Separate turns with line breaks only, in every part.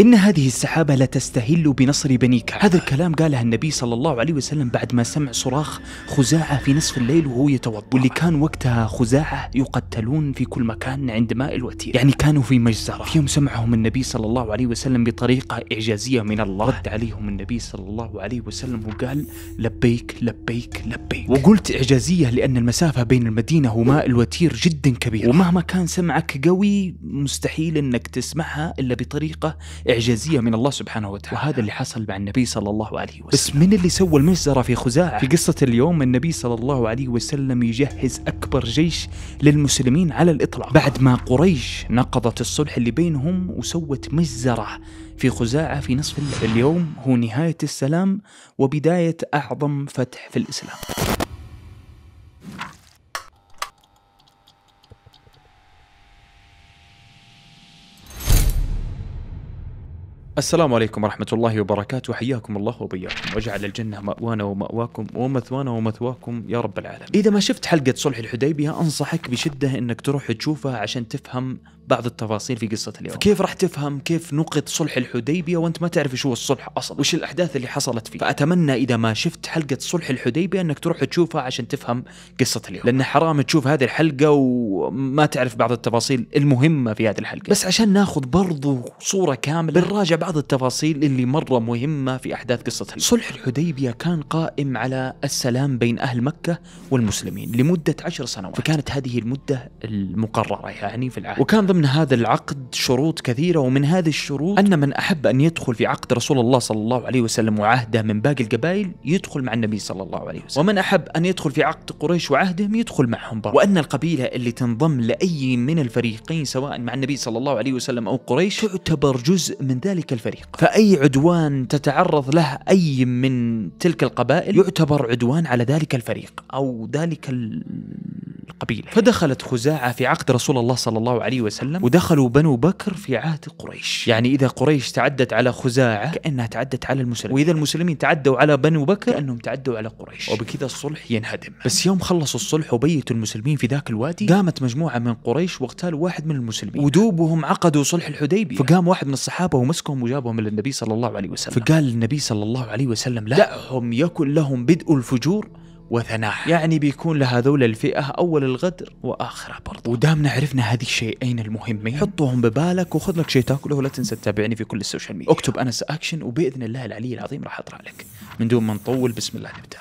إن هذه السحابة لا تستهل بنصر بني كعب هذا الكلام قاله النبي صلى الله عليه وسلم بعد ما سمع صراخ خزاعة في نصف الليل وهو يتوضأ واللي كان وقتها خزاعة يقتلون في كل مكان عند ماء الوتير يعني كانوا في مجزرة في يوم سمعهم النبي صلى الله عليه وسلم بطريقة إعجازية من الله رد عليهم النبي صلى الله عليه وسلم وقال لبيك لبيك لبيك وقلت إعجازية لأن المسافة بين المدينة وماء الوتير جدا كبيرة ومهما كان سمعك قوي مستحيل أنك تسمعها إلا بطريقة إعجازية من الله سبحانه وتعالى وهذا اللي حصل مع النبي صلى الله عليه وسلم بس من اللي سوى المجزرة في خزاعة في قصة اليوم النبي صلى الله عليه وسلم يجهز أكبر جيش للمسلمين على الإطلاق بعد ما قريش نقضت الصلح اللي بينهم وسوت مجزرة في خزاعة في نصف الليل اليوم هو نهاية السلام وبداية أعظم فتح في الإسلام السلام عليكم ورحمة الله وبركاته حياكم الله وبياكم واجعل الجنة مأوانا ومأواكم ومثوانا ومثواكم يا رب العالمين إذا ما شفت حلقة صلح الحديبية أنصحك بشدة أنك تروح تشوفها عشان تفهم بعض التفاصيل في قصه اليوم كيف راح تفهم كيف نقض صلح الحديبيه وانت ما تعرف شو الصلح اصلا وش الاحداث اللي حصلت فيه فاتمنى اذا ما شفت حلقه صلح الحديبيه انك تروح تشوفها عشان تفهم قصه اليوم لان حرام تشوف هذه الحلقه وما تعرف بعض التفاصيل المهمه في هذه الحلقه بس عشان ناخذ برضو صوره كامله بنراجع بعض التفاصيل اللي مره مهمه في احداث قصه اليوم صلح الحديبيه كان قائم على السلام بين اهل مكه والمسلمين لمده عشر سنوات فكانت هذه المده المقرره يعني في العهد وكان ضمن هذا العقد شروط كثيرة ومن هذه الشروط أن من أحب أن يدخل في عقد رسول الله صلى الله عليه وسلم وعهده من باقي القبائل يدخل مع النبي صلى الله عليه وسلم ومن أحب أن يدخل في عقد قريش وعهدهم يدخل معهم برا وأن القبيلة اللي تنضم لأي من الفريقين سواء مع النبي صلى الله عليه وسلم أو قريش تعتبر جزء من ذلك الفريق فأي عدوان تتعرض له أي من تلك القبائل يعتبر عدوان على ذلك الفريق أو ذلك ال... قبيلة فدخلت خزاعة في عقد رسول الله صلى الله عليه وسلم ودخلوا بنو بكر في عهد قريش يعني إذا قريش تعدت على خزاعة كأنها تعدت على المسلمين وإذا المسلمين تعدوا على بنو بكر كأنهم تعدوا على قريش وبكذا الصلح ينهدم بس يوم خلصوا الصلح وبيتوا المسلمين في ذاك الوادي قامت مجموعة من قريش واغتالوا واحد من المسلمين ودوبهم عقدوا صلح الحديبية فقام واحد من الصحابة ومسكهم وجابهم للنبي صلى الله عليه وسلم فقال النبي صلى الله عليه وسلم لا دعهم يكن لهم بدء الفجور وثناح يعني بيكون لهذول الفئة أول الغدر وآخره برضه ودامنا عرفنا هذه الشيئين المهمين حطهم ببالك وخذ لك شيء تاكله ولا تنسى تتابعني في كل السوشيال ميديا اكتب أنس أكشن وبإذن الله العلي العظيم راح أطرع لك من دون ما نطول بسم الله نبدأ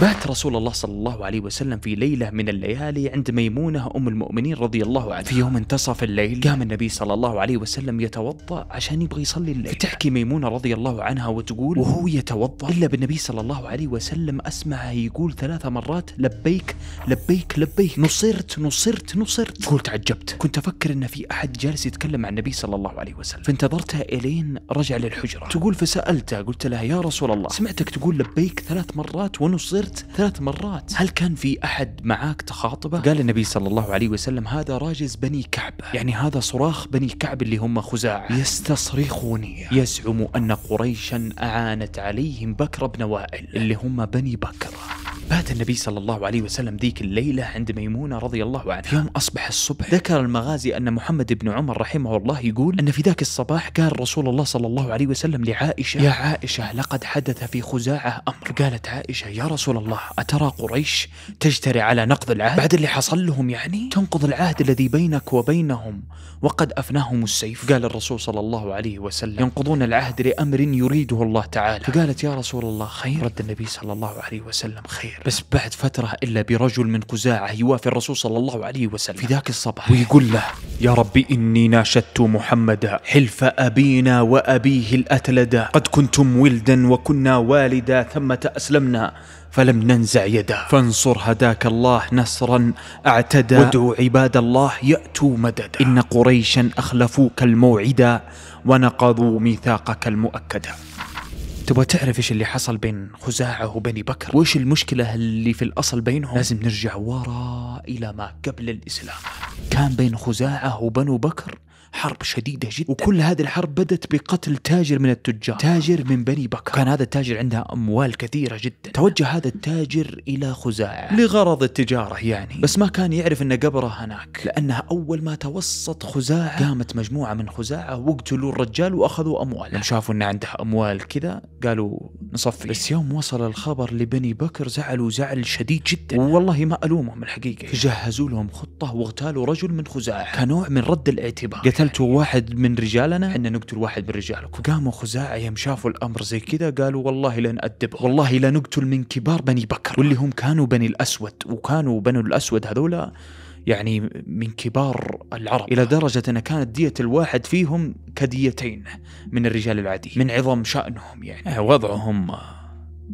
بات رسول الله صلى الله عليه وسلم في ليلة من الليالي عند ميمونة أم المؤمنين رضي الله عنها في يوم انتصف الليل قام النبي صلى الله عليه وسلم يتوضأ عشان يبغى يصلي الليل فتحكي ميمونة رضي الله عنها وتقول وهو يتوضأ إلا بالنبي صلى الله عليه وسلم أسمعه يقول ثلاث مرات لبيك لبيك لبيك نصرت نصرت نصرت قلت تعجبت كنت أفكر أن في أحد جالس يتكلم مع النبي صلى الله عليه وسلم فانتظرتها إلين رجع للحجرة تقول فسألتها قلت لها يا رسول الله سمعتك تقول لبيك ثلاث مرات ونصرت صرت ثلاث مرات هل كان في أحد معاك تخاطبه؟ قال النبي صلى الله عليه وسلم هذا راجز بني كعبة يعني هذا صراخ بني كعب اللي هم خزاعة يستصرخوني يزعم أن قريشا أعانت عليهم بكر بن وائل اللي هم بني بكر بات النبي صلى الله عليه وسلم ذيك الليلة عند ميمونة رضي الله عنها في يوم أصبح الصبح ذكر المغازي أن محمد بن عمر رحمه الله يقول أن في ذاك الصباح قال رسول الله صلى الله عليه وسلم لعائشة يا عائشة لقد حدث في خزاعة أمر قالت عائشة يا رسول الله أترى قريش تجتري على نقض العهد بعد اللي حصل لهم يعني تنقض العهد الذي بينك وبينهم وقد أفناهم السيف قال الرسول صلى الله عليه وسلم ينقضون العهد لأمر يريده الله تعالى فقالت يا رسول الله خير رد النبي صلى الله عليه وسلم خير بس بعد فترة إلا برجل من قزاعة يوافي الرسول صلى الله عليه وسلم في ذاك الصباح ويقول له يا ربي إني ناشدت محمدا حلف أبينا وأبيه الأتلدا قد كنتم ولدا وكنا والدا ثم أسلمنا فلم ننزع يده فانصر هداك الله نصرا اعتدى وادعوا عباد الله يأتوا مددا إن قريشا أخلفوك الموعدا ونقضوا ميثاقك المؤكدا تبغى تعرف ايش اللي حصل بين خزاعه وبني بكر وايش المشكله اللي في الاصل بينهم لازم نرجع ورا الى ما قبل الاسلام كان بين خزاعه وبنو بكر حرب شديدة جدا وكل هذه الحرب بدت بقتل تاجر من التجار تاجر من بني بكر كان هذا التاجر عنده أموال كثيرة جدا توجه هذا التاجر إلى خزاعة لغرض التجارة يعني بس ما كان يعرف أن قبره هناك لأنها أول ما توسط خزاعة قامت مجموعة من خزاعة وقتلوا الرجال وأخذوا أمواله لما شافوا أن عنده أموال كذا قالوا نصفي بس يوم وصل الخبر لبني بكر زعلوا زعل شديد جدا والله ما ألومهم الحقيقة يعني. جهزوا لهم خطة واغتالوا رجل من خزاعة كنوع من رد الاعتبار قتلتوا واحد من رجالنا احنا نقتل واحد من رجالك فقاموا خزاعة يوم شافوا الامر زي كذا قالوا والله لنأدبه والله لنقتل من كبار بني بكر واللي هم كانوا بني الاسود وكانوا بنو الاسود هذولا يعني من كبار العرب إلى درجة أن كانت دية الواحد فيهم كديتين من الرجال العادي من عظم شأنهم يعني إيه، وضعهم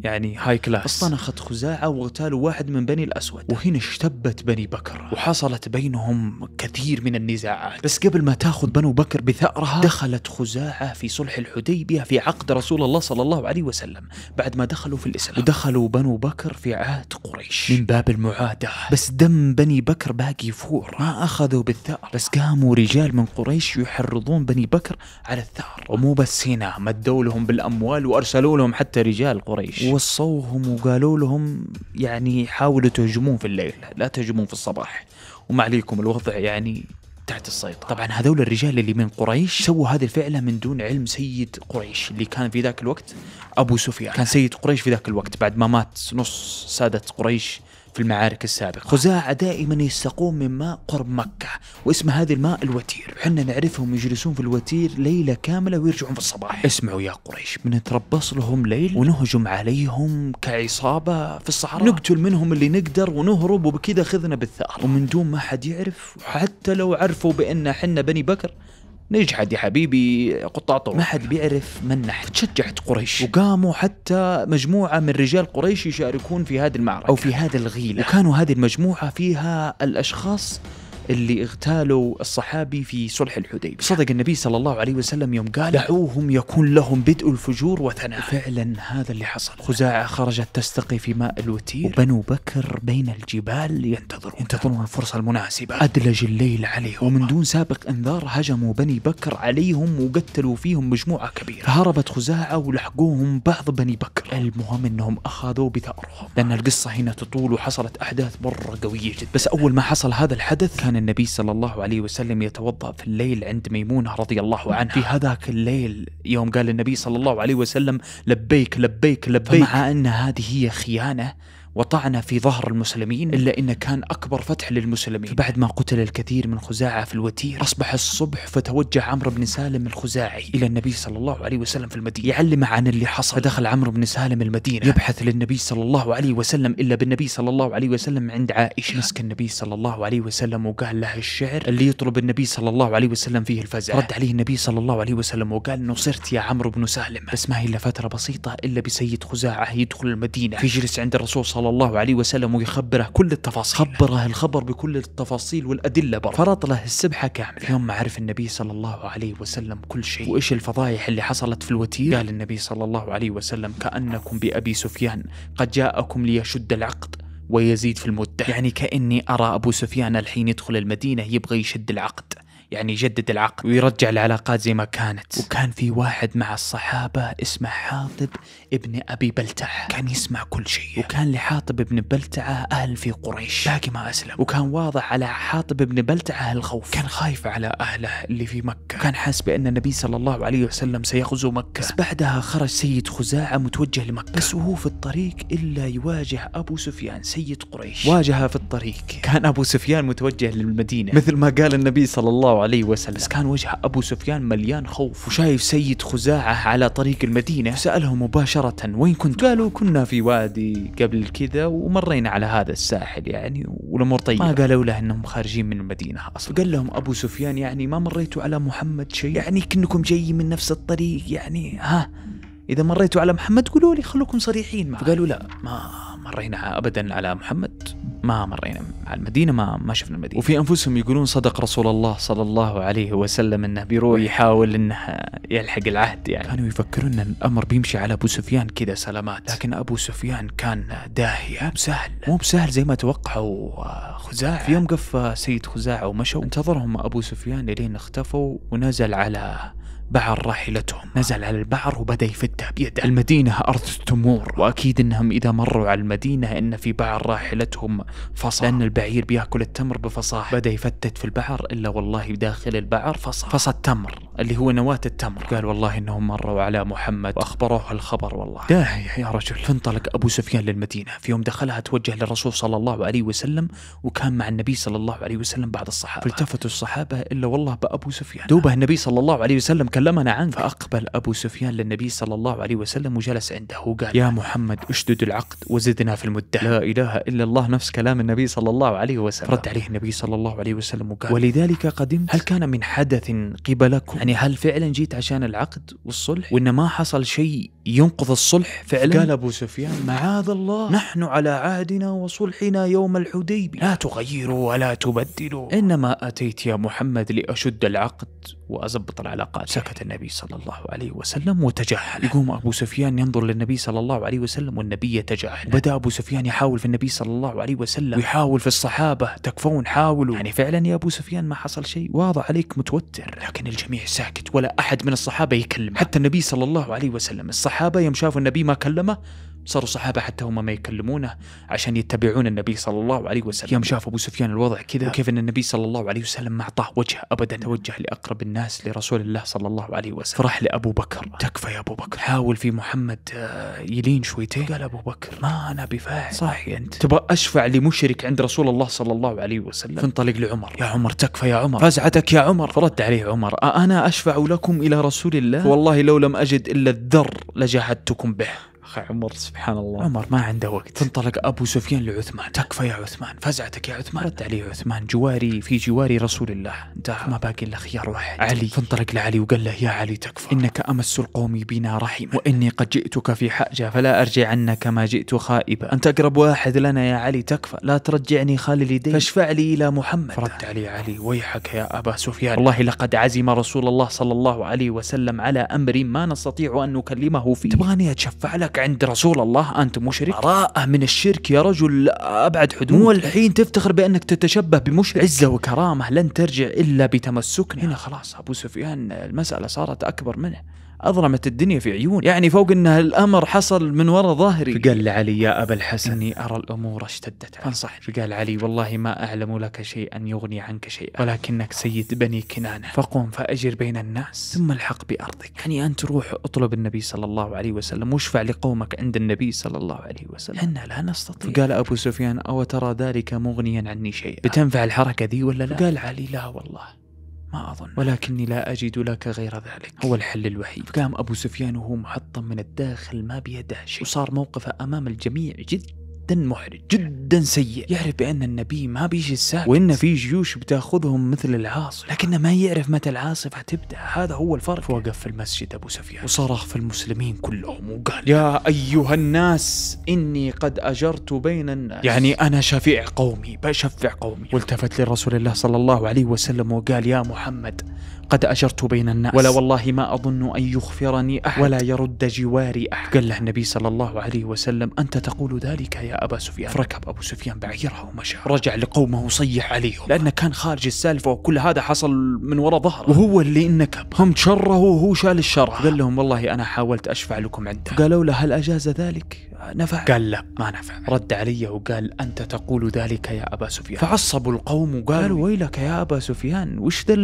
يعني هاي كلاس اصطنخت خزاعة واغتالوا واحد من بني الأسود وهنا اشتبت بني بكر وحصلت بينهم كثير من النزاعات بس قبل ما تاخذ بنو بكر بثأرها دخلت خزاعة في صلح الحديبية في عقد رسول الله صلى الله عليه وسلم بعد ما دخلوا في الإسلام ودخلوا بنو بكر في عهد قريش من باب المعادة بس دم بني بكر باقي يفور ما أخذوا بالثأر بس قاموا رجال من قريش يحرضون بني بكر على الثأر ومو بس هنا مدوا لهم بالأموال وأرسلوا لهم حتى رجال قريش وصوهم وقالوا لهم يعني حاولوا تهجمون في الليل لا تهجمون في الصباح وما عليكم الوضع يعني تحت السيطرة طبعا هذول الرجال اللي من قريش سووا هذه الفعلة من دون علم سيد قريش اللي كان في ذاك الوقت أبو سفيان كان سيد قريش في ذاك الوقت بعد ما مات نص سادة قريش في المعارك السابقة خزاعة دائما يستقون من ماء قرب مكة واسم هذا الماء الوتير حنا نعرفهم يجلسون في الوتير ليلة كاملة ويرجعون في الصباح اسمعوا يا قريش بنتربص لهم ليل ونهجم عليهم كعصابة في الصحراء نقتل منهم اللي نقدر ونهرب وبكذا خذنا بالثأر ومن دون ما حد يعرف وحتى لو عرفوا بأن حنا بني بكر نجحت يا حبيبي قطاع طرق ما حد بيعرف من نحن تشجعت قريش وقاموا حتى مجموعة من رجال قريش يشاركون في هذه المعركة أو في هذه الغيلة وكانوا هذه المجموعة فيها الأشخاص اللي اغتالوا الصحابي في صلح الحديبية صدق النبي صلى الله عليه وسلم يوم قال دعوهم يكون لهم بدء الفجور وثناء فعلا هذا اللي حصل خزاعة خرجت تستقي في ماء الوتير وبنو بكر بين الجبال ينتظرون ينتظرون الفرصة المناسبة أدلج الليل عليهم ومن دون سابق انذار هجموا بني بكر عليهم وقتلوا فيهم مجموعة كبيرة هربت خزاعة ولحقوهم بعض بني بكر المهم انهم اخذوا بثأرهم لان القصة هنا تطول وحصلت احداث مرة قوية جدا بس اول ما حصل هذا الحدث كان كان النبي صلى الله عليه وسلم يتوضأ في الليل عند ميمونة رضي الله عنها في هذاك الليل يوم قال النبي صلى الله عليه وسلم لبيك لبيك لبيك مع أن هذه هي خيانة وطعن في ظهر المسلمين إلا أنه كان أكبر فتح للمسلمين فبعد ما قتل الكثير من خزاعة في الوتير أصبح الصبح فتوجه عمرو بن سالم الخزاعي إلى النبي صلى الله عليه وسلم في المدينة يعلمه عن اللي حصل فدخل عمرو بن سالم المدينة يبحث للنبي صلى الله عليه وسلم إلا بالنبي صلى الله عليه وسلم عند عائشة مسك النبي صلى الله عليه وسلم وقال له الشعر اللي يطلب النبي صلى الله عليه وسلم فيه الفزع رد عليه النبي صلى الله عليه وسلم وقال نصرت يا عمرو بن سالم بس ما هي إلا فترة بسيطة إلا بسيد خزاعة يدخل المدينة فيجلس عند الرسول صلى صلى الله عليه وسلم ويخبره كل التفاصيل خبره الخبر بكل التفاصيل والأدلة بر فرط له السبحة كاملة يوم ما عرف النبي صلى الله عليه وسلم كل شيء وإيش الفضايح اللي حصلت في الوتير قال النبي صلى الله عليه وسلم كأنكم بأبي سفيان قد جاءكم ليشد العقد ويزيد في المدة يعني كأني أرى أبو سفيان الحين يدخل المدينة يبغى يشد العقد يعني يجدد العقد ويرجع العلاقات زي ما كانت وكان في واحد مع الصحابة اسمه حاطب ابن أبي بلتعة كان يسمع كل شيء وكان لحاطب ابن بلتعة أهل في قريش باقي ما أسلم وكان واضح على حاطب ابن بلتعة الخوف كان خايف على أهله اللي في مكة كان حاس بأن النبي صلى الله عليه وسلم سيغزو مكة بس بعدها خرج سيد خزاعة متوجه لمكة بس وهو في الطريق إلا يواجه أبو سفيان سيد قريش واجهه في الطريق كان أبو سفيان متوجه للمدينة مثل ما قال النبي صلى الله عليه عليه وسلم بس كان وجه أبو سفيان مليان خوف وشايف سيد خزاعة على طريق المدينة سأله مباشرة وين كنت قالوا كنا في وادي قبل كذا ومرينا على هذا الساحل يعني والأمور طيبة ما قالوا له أنهم خارجين من المدينة أصلا قال لهم أبو سفيان يعني ما مريتوا على محمد شيء يعني كنكم جايين من نفس الطريق يعني ها إذا مريتوا على محمد قولوا لي خلوكم صريحين معه فقالوا لا ما مرينا أبدا على محمد ما مرينا على المدينه ما ما شفنا المدينه وفي انفسهم يقولون صدق رسول الله صلى الله عليه وسلم انه بيروح يحاول انه يلحق العهد يعني كانوا يفكرون ان الامر بيمشي على ابو سفيان كذا سلامات لكن ابو سفيان كان داهيه مو بسهل مو بسهل زي ما توقعوا آه، خزاعه في يوم قف سيد خزاعه ومشوا انتظرهم ابو سفيان لين اختفوا ونزل على بعر راحلتهم نزل على البعر وبدأ يفده بيده المدينة أرض التمور وأكيد أنهم إذا مروا على المدينة إن في بعر راحلتهم فصح لأن البعير بياكل التمر بفصاحة بدأ يفتت في البعر إلا والله داخل البعر فصح فصل التمر اللي هو نواة التمر قال والله انهم مروا على محمد واخبروه الخبر والله داهية يا رجل فانطلق ابو سفيان للمدينه في يوم دخلها توجه للرسول صلى الله عليه وسلم وكان مع النبي صلى الله عليه وسلم بعض الصحابه فالتفتوا الصحابه الا والله بابو سفيان دوبه النبي صلى الله عليه وسلم فكلمنا عنه فأقبل أبو سفيان للنبي صلى الله عليه وسلم وجلس عنده وقال يا محمد اشدد العقد وزدنا في المدة لا إله إلا الله نفس كلام النبي صلى الله عليه وسلم رد عليه النبي صلى الله عليه وسلم وقال ولذلك قدمت هل كان من حدث قبلكم يعني هل فعلا جيت عشان العقد والصلح وإن ما حصل شيء ينقذ الصلح فعلا قال أبو سفيان معاذ الله نحن على عهدنا وصلحنا يوم الحديبية لا تغيروا ولا تبدلوا إنما أتيت يا محمد لأشد العقد وأزبط العلاقات سكت النبي صلى الله عليه وسلم وتجاهل يقوم أبو سفيان ينظر للنبي صلى الله عليه وسلم والنبي يتجاهل بدأ أبو سفيان يحاول في النبي صلى الله عليه وسلم ويحاول في الصحابة تكفون حاولوا يعني فعلا يا أبو سفيان ما حصل شيء واضح عليك متوتر لكن الجميع ساكت ولا أحد من الصحابة يكلم حتى النبي صلى الله عليه وسلم الصحابة الصحابة يوم شافوا النبي ما كلمه صاروا صحابة حتى هم ما يكلمونه عشان يتبعون النبي صلى الله عليه وسلم يوم شاف أبو سفيان الوضع كذا وكيف أن النبي صلى الله عليه وسلم ما أعطاه وجه أبدا توجه لأقرب الناس لرسول الله صلى الله عليه وسلم فراح لأبو بكر تكفى يا أبو بكر حاول في محمد آه، يلين شويتين قال أبو بكر ما أنا بفاعل صح أنت تبغى أشفع لمشرك عند رسول الله صلى الله عليه وسلم فانطلق لعمر يا عمر تكفى يا عمر فزعتك يا عمر فرد عليه عمر أنا أشفع لكم إلى رسول الله والله لو لم أجد إلا الذر لجحدتكم به اخي عمر سبحان الله عمر ما عنده وقت فانطلق ابو سفيان لعثمان تكفى يا عثمان فزعتك يا عثمان رد عليه عثمان جواري في جوار رسول الله انتهى ما باقي الا خيار واحد علي فانطلق لعلي وقال له يا علي تكفى انك امس القوم بنا رحما واني قد جئتك في حاجه فلا ارجع عنك ما جئت خائبا انت اقرب واحد لنا يا علي تكفى لا ترجعني خالي اليدين فاشفع لي الى محمد فرد علي علي ويحك يا ابا سفيان والله لقد عزم رسول الله صلى الله عليه وسلم على امر ما نستطيع ان نكلمه فيه تبغاني اتشفع لك شرك عند رسول الله أنت مشرك براءة آه، من الشرك يا رجل أبعد حدود مو الحين تفتخر بأنك تتشبه بمشرك عزة وكرامة لن ترجع إلا بتمسكنا هنا خلاص أبو سفيان المسألة صارت أكبر منه اظلمت الدنيا في عيون يعني فوق ان الامر حصل من وراء ظهري فقال لعلي يا ابا الحسن اني ارى الامور اشتدت فانصح فقال علي والله ما اعلم لك شيئا يغني عنك شيئا ولكنك سيد بني كنانه فقم فاجر بين الناس ثم الحق بارضك يعني انت روح اطلب النبي صلى الله عليه وسلم واشفع لقومك عند النبي صلى الله عليه وسلم احنا لا نستطيع فقال ابو سفيان او ترى ذلك مغنيا عني شيئا بتنفع الحركه ذي ولا لا قال علي لا والله أظن ولكني لا أجد لك غير ذلك هو الحل الوحيد فقام أبو سفيان وهو محطم من الداخل ما بيده شيء وصار موقفه أمام الجميع جدا جدا محرج جدا سيء يعرف بأن النبي ما بيجي الساعة وإن في جيوش بتاخذهم مثل العاصفة لكنه ما يعرف متى العاصفة تبدأ هذا هو الفرق فوقف في المسجد أبو سفيان وصرخ في المسلمين كلهم وقال يا أيها الناس إني قد أجرت بين الناس يعني أنا شفيع قومي بشفع قومي والتفت لرسول الله صلى الله عليه وسلم وقال يا محمد قد أجرت بين الناس ولا والله ما أظن أن يغفرني أحد ولا يرد جواري أحد قال له النبي صلى الله عليه وسلم أنت تقول ذلك يا أبا سفيان فركب أبو سفيان بعيره ومشى رجع لقومه وصيح عليهم لأنه كان خارج السالفة وكل هذا حصل من وراء ظهره وهو اللي انكب هم شره وهو شال الشر قال لهم والله أنا حاولت أشفع لكم عنده قالوا له هل أجاز ذلك نفع قال لا ما نفع رد علي وقال أنت تقول ذلك يا أبا سفيان فعصبوا القوم وقالوا قالوا ويلك يا أبا سفيان وش ذا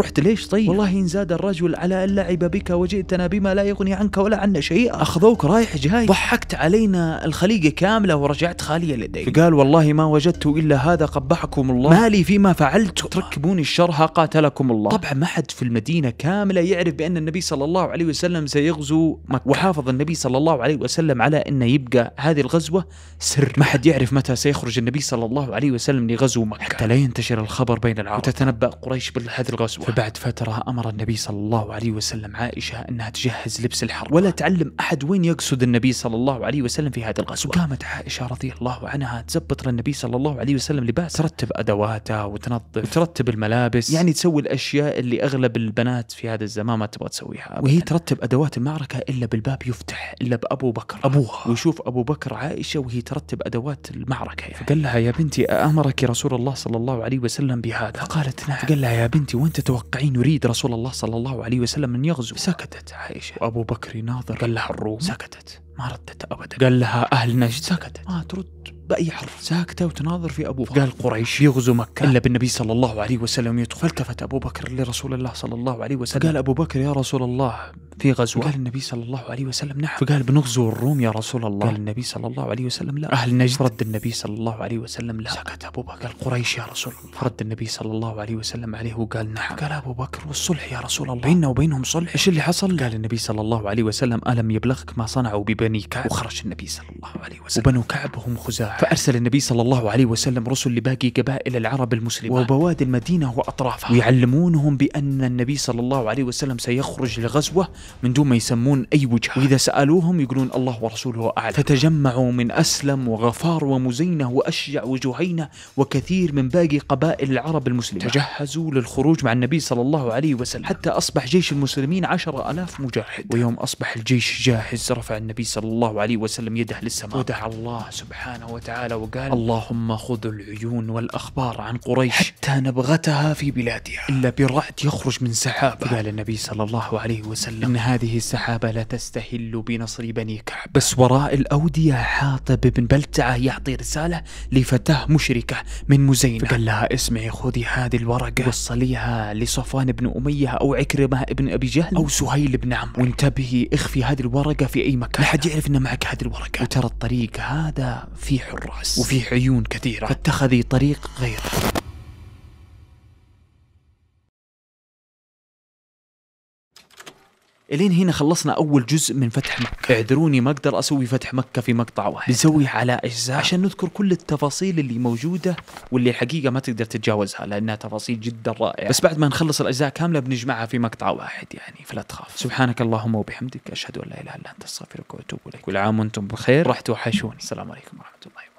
رحت ليش طيب والله إن زاد الرجل على أن لعب بك وجئتنا بما لا يغني عنك ولا عنا شيئا أخذوك رايح جاي ضحكت علينا الخليقة كاملة ورجعت خالية لدي فقال والله ما وجدت إلا هذا قبحكم الله مالي فيما فعلت تركبوني الشرها قاتلكم الله طبعا ما حد في المدينة كاملة يعرف بأن النبي صلى الله عليه وسلم سيغزو مكة وحافظ النبي صلى الله عليه وسلم على انه يبقى هذه الغزوه سر ما حد يعرف متى سيخرج النبي صلى الله عليه وسلم لغزو مكه حتى لا ينتشر الخبر بين العرب وتتنبا قريش بهذه الغزوه فبعد فتره امر النبي صلى الله عليه وسلم عائشه انها تجهز لبس الحرب ولا تعلم احد وين يقصد النبي صلى الله عليه وسلم في هذه الغزوه قامت عائشه رضي الله عنها تزبط للنبي صلى الله عليه وسلم لباس ترتب ادواته وتنظف وترتب الملابس يعني تسوي الاشياء اللي اغلب البنات في هذا الزمان ما تبغى تسويها أبداً. وهي ترتب ادوات المعركه الا بالباب يفتح الا بابو بكر ابوها ويشوف أبو بكر عائشة وهي ترتب أدوات المعركة يعني فقال لها يا بنتي أمرك رسول الله صلى الله عليه وسلم بهذا فقالت نعم فقال لها يا بنتي وأنت تتوقعين يريد رسول الله صلى الله عليه وسلم أن يغزو سكتت عائشة وأبو بكر ناظر قال لها الروم سكتت ما ردت أبدا قال لها أهل نجد سكتت ما ترد بأي حرف ساكتة وتناظر في أبو بكر قال قريش يغزو مكة إلا بالنبي صلى الله عليه وسلم يدخل فالتفت أبو بكر لرسول الله صلى الله عليه وسلم قال أبو بكر يا رسول الله في غزوة قال النبي صلى الله عليه وسلم نعم فقال بنغزو الروم يا رسول الله قال النبي صلى الله عليه وسلم لا أهل نجد رد النبي صلى الله عليه وسلم لا سكت أبو بكر قال قريش يا رسول الله فرد النبي صلى الله عليه وسلم عليه وقال نعم قال أبو بكر والصلح يا رسول الله بيننا وبينهم صلح إيش اللي حصل قال النبي صلى الله عليه وسلم ألم يبلغك ما صنعوا ببني كعب وخرج النبي صلى الله عليه وسلم وبنو كعب هم خزاعة فأرسل النبي صلى الله عليه وسلم رسل لباقي قبائل العرب المسلمة وبوادي المدينة وأطرافها ويعلمونهم بأن النبي صلى الله عليه وسلم سيخرج لغزوة من دون ما يسمون أي وجهة وإذا سألوهم يقولون الله ورسوله أعلم فتجمعوا من أسلم وغفار ومزينة وأشجع وجهينة وكثير من باقي قبائل العرب المسلمة تجهزوا للخروج مع النبي صلى الله عليه وسلم حتى أصبح جيش المسلمين عشر ألاف مجاهد ويوم أصبح الجيش جاهز رفع النبي صلى الله عليه وسلم يده للسماء ودعا الله سبحانه وتعالى تعالى وقال اللهم خذ العيون والأخبار عن قريش حتى نبغتها في بلادها إلا برعد يخرج من سحابة قال النبي صلى الله عليه وسلم إن هذه السحابة لا تستهل بنصر بني كعب بس وراء الأودية حاطب بن بلتعة يعطي رسالة لفتاة مشركة من مزينة فقال لها اسمعي خذي هذه الورقة وصليها لصفوان بن أمية أو عكرمة بن أبي جهل أو سهيل بن عمرو وانتبهي اخفي هذه الورقة في أي مكان لا حد يعرف أن معك هذه الورقة وترى الطريق هذا في الراس وفيه عيون كثيرة فاتخذي طريق غيره الين هنا خلصنا اول جزء من فتح مكه اعذروني ما اقدر اسوي فتح مكه في مقطع واحد بنسويه على اجزاء عشان نذكر كل التفاصيل اللي موجوده واللي الحقيقه ما تقدر تتجاوزها لانها تفاصيل جدا رائعه بس بعد ما نخلص الاجزاء كامله بنجمعها في مقطع واحد يعني فلا تخاف سبحانك اللهم وبحمدك اشهد ان لا اله الا انت استغفرك واتوب اليك كل عام وانتم بخير راح توحشوني السلام عليكم ورحمه الله